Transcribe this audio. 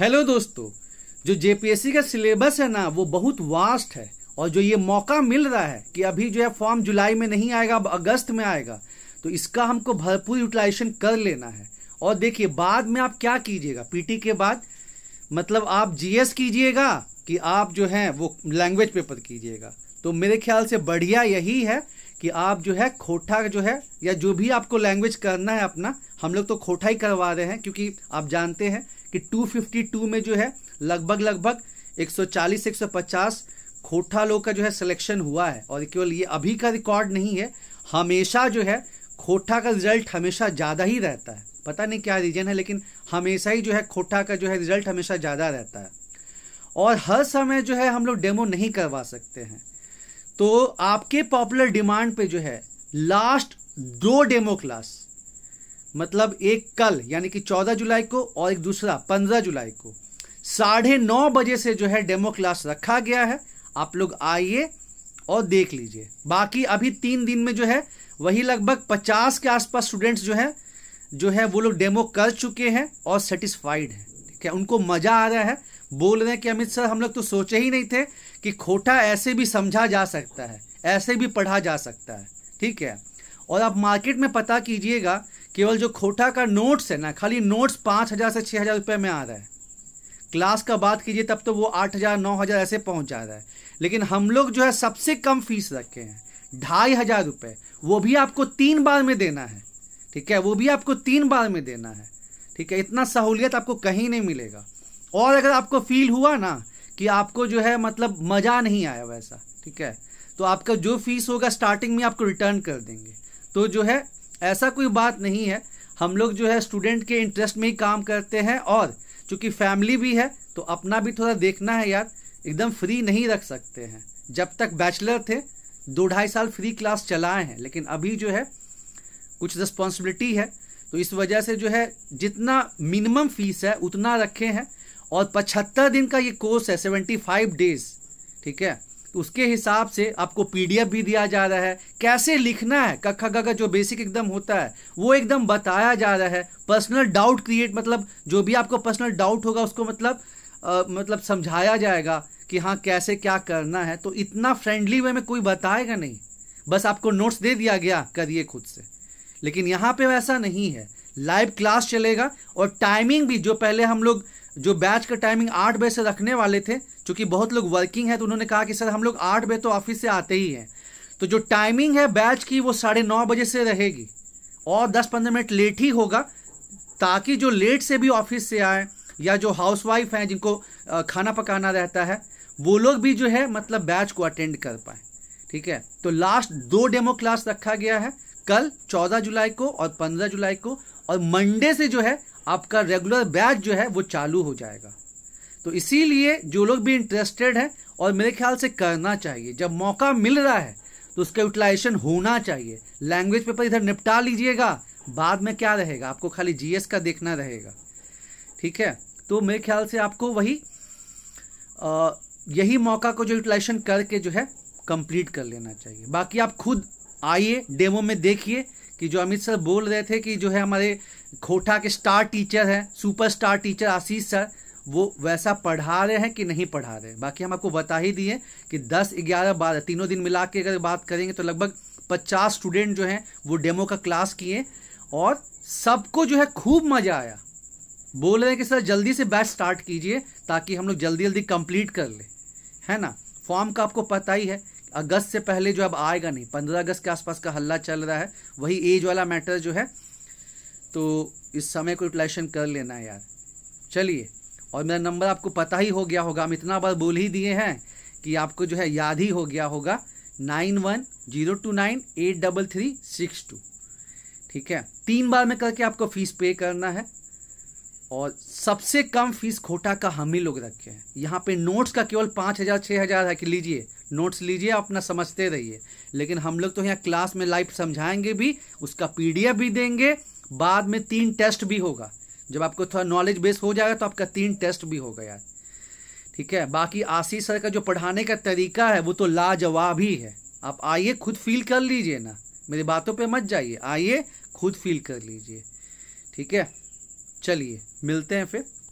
hello दोस्तों जो JPSC का सिलेबस है ना वो बहुत वास्ट है और जो ये मौका मिल रहा है कि अभी जो है फॉर्म जुलाई में नहीं आएगा अब अगस्त में आएगा तो इसका हमको भरपूर यूटिलाइजेशन कर लेना है और देखिए बाद में आप क्या कीजिएगा पीटी के बाद मतलब आप जीएस कीजिएगा कि आप जो है वो लैंग्वेज पेपर कीजिएगा तो मेरे ख्याल से बढ़िया यही है कि आप जो है खोटा जो है या जो भी आपको लैंग्वेज करना है अपना हम लोग तो खोटा ही करवा रहे हैं क्योंकि आप जानते हैं कि 252 में जो है लगभग लगभग 140 150 खोटा लोग का जो है सिलेक्शन हुआ है और केवल ये अभी का रिकॉर्ड नहीं है हमेशा जो है खोटा का रिजल्ट हमेशा ज़्यादा ही रहता है पता नहीं क्या रीजन है लेकिन हमेशा ही जो है खोटा का जो है रिजल्ट हमेशा ज़्यादा रहता है और हर समय जो है हम लोग डेमो नहीं करवा सकते हैं तो आपके पॉपुलर डिमांड पे जो है लास्ट दो डेमो क्लास मतलब एक कल यानी कि चौदह जुलाई को और एक दूसरा पंद्रह जुलाई को साढ़े नौ बजे से जो है डेमो क्लास रखा गया है आप लोग आइए और देख लीजिए बाकी अभी तीन दिन में जो है वही लगभग पचास के आसपास स्टूडेंट्स जो है जो है वो लोग डेमो कर चुके हैं और सेटिस्फाइड हैं ठीक है उनको मज़ा आ रहा है बोल रहे हैं कि अमित सर हम लोग तो सोचे ही नहीं थे कि खोटा ऐसे भी समझा जा सकता है ऐसे भी पढ़ा जा सकता है ठीक है और आप मार्केट में पता कीजिएगा केवल जो खोटा का नोट्स है ना खाली नोट्स पाँच हज़ार से छः हज़ार रुपये में आ रहा है क्लास का बात कीजिए तब तो वो आठ हज़ार नौ हज़ार ऐसे पहुंच जा रहा है लेकिन हम लोग जो है सबसे कम फीस रखे हैं ढाई हज़ार रुपये वो भी आपको तीन बार में देना है ठीक है वो भी आपको तीन बार में देना है ठीक है इतना सहूलियत आपको कहीं नहीं मिलेगा और अगर आपको फील हुआ ना कि आपको जो है मतलब मज़ा नहीं आया वैसा ठीक है तो आपका जो फीस होगा स्टार्टिंग में आपको रिटर्न कर देंगे तो जो है ऐसा कोई बात नहीं है हम लोग जो है स्टूडेंट के इंटरेस्ट में ही काम करते हैं और चूंकि फैमिली भी है तो अपना भी थोड़ा देखना है यार एकदम फ्री नहीं रख सकते हैं जब तक बैचलर थे दो ढाई साल फ्री क्लास चलाए हैं लेकिन अभी जो है कुछ रिस्पॉन्सिबिलिटी है तो इस वजह से जो है जितना मिनिमम फीस है उतना रखे हैं और पचहत्तर दिन का ये कोर्स है सेवेंटी फाइव डेज ठीक है उसके हिसाब से आपको पीडीएफ भी दिया जा रहा है कैसे लिखना है कखा का जो बेसिक एकदम होता है वो एकदम बताया जा रहा है पर्सनल डाउट क्रिएट मतलब जो भी आपको पर्सनल डाउट होगा उसको मतलब आ, मतलब समझाया जाएगा कि हाँ कैसे क्या करना है तो इतना फ्रेंडली वे में कोई बताएगा नहीं बस आपको नोट्स दे दिया गया करिए खुद से लेकिन यहाँ पे वैसा नहीं है लाइव क्लास चलेगा और टाइमिंग भी जो पहले हम लोग जो बैच का टाइमिंग आठ बजे से रखने वाले थे क्योंकि बहुत लोग वर्किंग है तो उन्होंने कहा कि सर हम लोग आठ बजे तो ऑफिस से आते ही हैं तो जो टाइमिंग है बैच की वो साढ़े नौ बजे से रहेगी और दस पंद्रह मिनट लेट ही होगा ताकि जो लेट से भी ऑफिस से आए या जो हाउस वाइफ हैं जिनको खाना पकाना रहता है वो लोग भी जो है मतलब बैच को अटेंड कर पाए ठीक है तो लास्ट दो डेमो क्लास रखा गया है कल चौदह जुलाई को और पंद्रह जुलाई को और मंडे से जो है आपका रेगुलर बैच जो है वो चालू हो जाएगा तो इसीलिए जो लोग भी इंटरेस्टेड हैं और मेरे ख्याल से करना चाहिए जब मौका मिल रहा है तो उसका यूटिलाइजेशन होना चाहिए लैंग्वेज पेपर इधर निपटा लीजिएगा बाद में क्या रहेगा आपको खाली जीएस का देखना रहेगा ठीक है तो मेरे ख्याल से आपको वही आ, यही मौका को जो यूटिलाइजेशन करके जो है कंप्लीट कर लेना चाहिए बाकी आप खुद आइए डेमो में देखिए कि जो अमित सर बोल रहे थे कि जो है हमारे खोटा के स्टार टीचर हैं सुपरस्टार टीचर आशीष सर वो वैसा पढ़ा रहे हैं कि नहीं पढ़ा रहे बाकी हम आपको बता ही दिए कि 10, 11, बारह तीनों दिन मिला के अगर बात करेंगे तो लगभग 50 स्टूडेंट जो हैं वो डेमो का क्लास किए और सबको जो है खूब मज़ा आया बोल रहे हैं कि सर जल्दी से बैच स्टार्ट कीजिए ताकि हम लोग जल्दी जल्दी कंप्लीट कर ले है ना फॉर्म का आपको पता ही है अगस्त से पहले जो अब आएगा नहीं पंद्रह अगस्त के आसपास का हल्ला चल रहा है वही एज वाला मैटर जो है तो इस समय को यूटिलाइजेशन कर लेना यार चलिए और मेरा नंबर आपको पता ही हो गया होगा हम इतना बार बोल ही दिए हैं कि आपको जो है याद ही हो गया होगा nine one zero two nine eight double three six two ठीक है तीन बार में करके आपको फीस पे करना है और सबसे कम फीस खोटा का हम ही लोग रखे हैं यहाँ पे नोट्स का केवल पाँच हज़ार छः हज़ार है कि लीजिए नोट्स लीजिए अपना समझते रहिए लेकिन हम लोग तो यहाँ क्लास में लाइव समझाएंगे भी उसका पीडीएफ भी देंगे बाद में तीन टेस्ट भी होगा जब आपको थोड़ा नॉलेज बेस हो जाएगा तो आपका तीन टेस्ट भी होगा यार ठीक है बाकी आशीष सर का जो पढ़ाने का तरीका है वो तो लाजवाब ही है आप आइए खुद फील कर लीजिए ना मेरी बातों पे मत जाइए आइए खुद फील कर लीजिए ठीक है चलिए मिलते हैं फिर